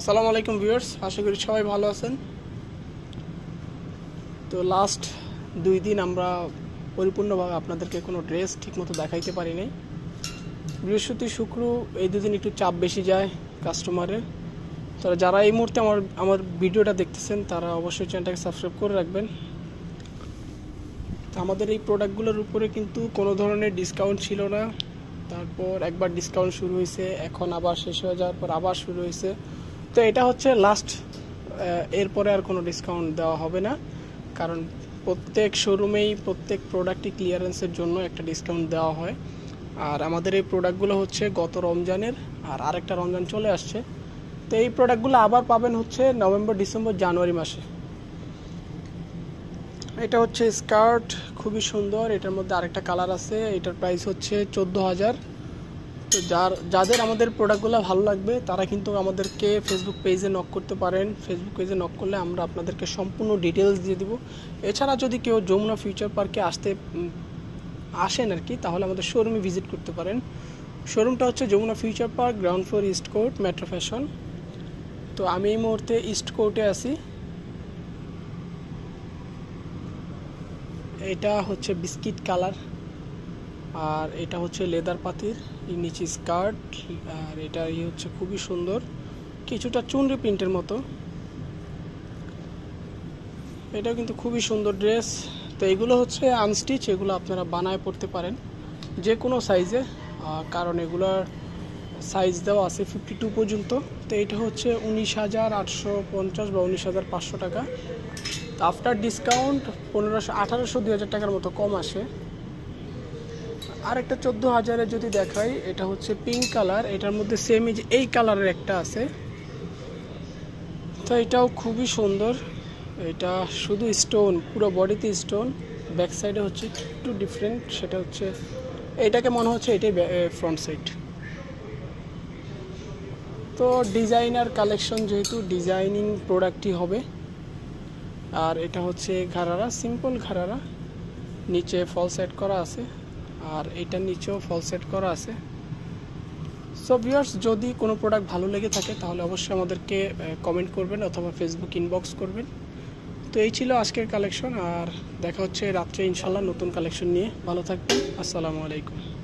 আসসালামু আলাইকুম ভিউয়ার্স আশা করি সবাই ভালো আছেন তো লাস্ট দুই দিন আমরা পরিপূর্ণভাবে আপনাদেরকে কোনো ড্রেস ঠিকমতো দেখাইতে পারি নাই বৃহস্পতি শুক্র এই দুদিন একটু চাপ বেশি যায় কাস্টমারের তারা যারা এই মুহূর্তে আমার আমার ভিডিওটা দেখতেছেন তারা অবশ্যই চ্যানেলটাকে সাবস্ক্রাইব করে রাখবেন তো আমাদের এই প্রোডাক্টগুলোর উপরে কিন্তু কোনো ধরনের ডিসকাউন্ট ছিল না তারপর একবার ডিসকাউন্ট শুরু হয়েছে এখন আবার শেষ হয়ে যাওয়ার পর আবার শুরু হয়েছে তো এটা হচ্ছে লাস্ট এরপরে আর কোনো ডিসকাউন্ট দেওয়া হবে না কারণ প্রত্যেক শোরুমেই প্রত্যেক প্রোডাক্টই ক্লিয়ারেন্সের জন্য একটা ডিসকাউন্ট দেওয়া হয় আর আমাদের এই প্রোডাক্টগুলো হচ্ছে গত রমজানের আর আরেকটা রমজান চলে আসছে তো এই প্রোডাক্টগুলো আবার পাবেন হচ্ছে নভেম্বর ডিসেম্বর জানুয়ারি মাসে এটা হচ্ছে স্কার্ট খুবই সুন্দর এটার মধ্যে আরেকটা কালার আছে এটার প্রাইস হচ্ছে চোদ্দো হাজার তো যার যাদের আমাদের প্রোডাক্টগুলো ভালো লাগবে তারা কিন্তু আমাদেরকে ফেসবুক পেজে নক করতে পারেন ফেসবুক পেজে নক করলে আমরা আপনাদেরকে সম্পূর্ণ ডিটেলস দিয়ে দিব এছাড়া যদি কেউ যমুনা ফিউচার পার্কে আসতে আসেন আর কি তাহলে আমাদের শোরুমে ভিজিট করতে পারেন শোরুমটা হচ্ছে Jamuna future park ground floor east court metro fashion তো আমি এই মুহূর্তে ইস্ট কোর্টে আছি এটা হচ্ছে বিস্কিট কালার আর এটা হচ্ছে লেদার পাতির নিচে স্কার্ট আর এটা ই হচ্ছে খুবই সুন্দর কিছুটা চুনরি প্রিন্টের মতো এটাও কিন্তু খুবই সুন্দর ড্রেস তো এগুলো হচ্ছে আনস্টিচ এগুলো আপনারা বানায় পড়তে পারেন যে কোনো সাইজে কারণ এগুলোর সাইজ দেওয়া আছে ফিফটি টু পর্যন্ত তো এটা হচ্ছে উনিশ হাজার আটশো পঞ্চাশ বা উনিশ হাজার পাঁচশো টাকা আফটার ডিসকাউন্ট পনেরোশো আঠারোশো দুই হাজার টাকার মতো কম আসে আর একটা চোদ্দো হাজারে যদি দেখাই এটা হচ্ছে পিঙ্ক কালার এটার মধ্যে সেম এই কালারের একটা আছে তো এটাও খুবই সুন্দর এটা শুধু স্টোন পুরো বডিতে স্টোন ব্যাক সাইডে হচ্ছে একটু ডিফারেন্ট সেটা হচ্ছে এটাকে মনে হচ্ছে এটাই ফ্রন্ট সাইড তো ডিজাইনার কালেকশন যেহেতু ডিজাইনিং প্রোডাক্টই হবে আর এটা হচ্ছে ঘাড়ারা সিম্পল ঘাড়ারা নিচে ফল সেট করা আছে আর এইটার নিচেও ফল সেট করা আছে সো ভিউয়ার্স যদি কোনো প্রোডাক্ট ভালো লেগে থাকে তাহলে অবশ্যই আমাদেরকে কমেন্ট করবেন অথবা ফেসবুক ইনবক্স করবেন তো এই ছিল আজকের কালেকশন আর দেখা হচ্ছে রাত্রে ইনশাল্লাহ নতুন কালেকশন নিয়ে ভালো থাকবেন আসসালামু আলাইকুম